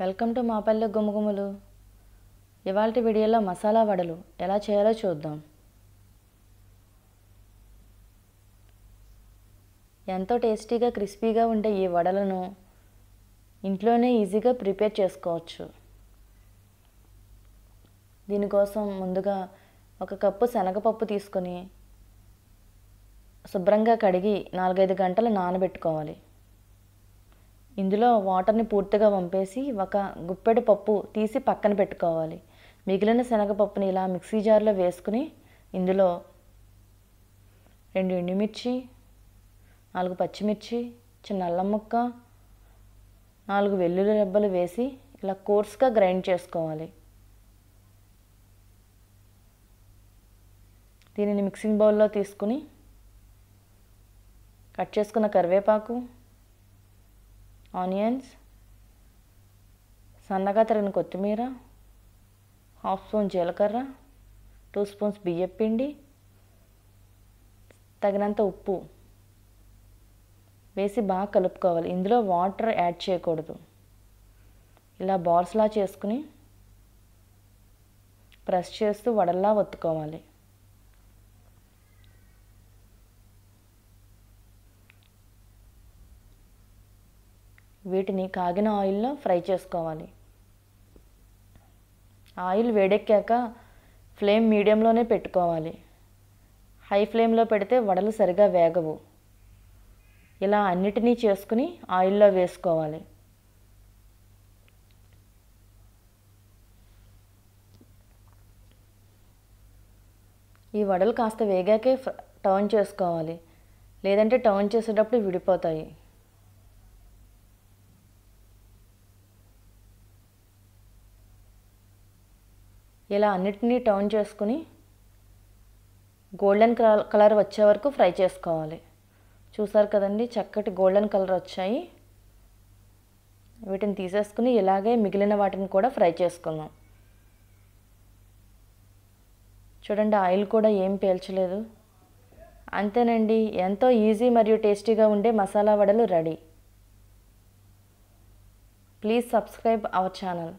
welcome to మా పల్లె గుమగుములు ఇవాళ వీడియోలో మసాలా వడలు ఎలా చేయాలో చూద్దాం ఎంతో టేస్టీగా క్రిస్పీగా ఉండే ఈ వడలను ఇంట్లోనే ఈజీగా ప్రిపేర్ చేసుకోవచ్చు దీనికోసం ముందుగా ఒక కప్పు శనగపప్పు తీసుకొని శుభ్రంగా కడిగి నాలుగైదు గంటలు నానబెట్టుకోవాలి ఇందులో వాటర్ని పూర్తిగా వంపేసి ఒక గుప్పెడు పప్పు తీసి పక్కన పెట్టుకోవాలి మిగిలిన శనగపప్పుని ఇలా మిక్సీ జార్లో వేసుకుని ఇందులో రెండు ఎండుమిర్చి నాలుగు పచ్చిమిర్చి చిన్న అల్లం ముక్క నాలుగు వెల్లుల్లి రెబ్బలు వేసి ఇలా కోర్స్గా గ్రైండ్ చేసుకోవాలి దీనిని మిక్సింగ్ బౌల్లో తీసుకుని కట్ చేసుకున్న కరివేపాకు ఆనియన్స్ సన్నగా తరిగిన కొత్తిమీర హాఫ్ స్పూన్ జీలకర్ర టూ స్పూన్స్ బియ్యం పిండి తగినంత ఉప్పు వేసి బాగా కలుపుకోవాలి ఇందులో వాటర్ యాడ్ చేయకూడదు ఇలా బాల్స్లా చేసుకుని ప్రెస్ చేస్తూ వడల్లా ఒత్తుకోవాలి వీటిని కాగిన ఆయిల్లో ఫ్రై చేసుకోవాలి ఆయిల్ వేడెక్కాక ఫ్లేమ్ మీడియంలోనే పెట్టుకోవాలి హై ఫ్లేమ్లో పెడితే వడలు సరిగా వేగవు ఇలా అన్నిటినీ చేసుకుని ఆయిల్లో వేసుకోవాలి ఈ వడలు కాస్త వేగాకే టర్న్ చేసుకోవాలి లేదంటే టర్న్ చేసేటప్పుడు విడిపోతాయి ఇలా అన్నిటినీ టర్న్ చేసుకుని గోల్డెన్ కలర్ వచ్చే వరకు ఫ్రై చేసుకోవాలి చూసారు కదండి చక్కటి గోల్డెన్ కలర్ వచ్చాయి వీటిని తీసేసుకుని ఇలాగే మిగిలిన వాటిని కూడా ఫ్రై చేసుకుందాం చూడండి ఆయిల్ కూడా ఏం పేల్చలేదు అంతేనండి ఎంతో ఈజీ మరియు టేస్టీగా ఉండే మసాలా వడలు ready please subscribe our channel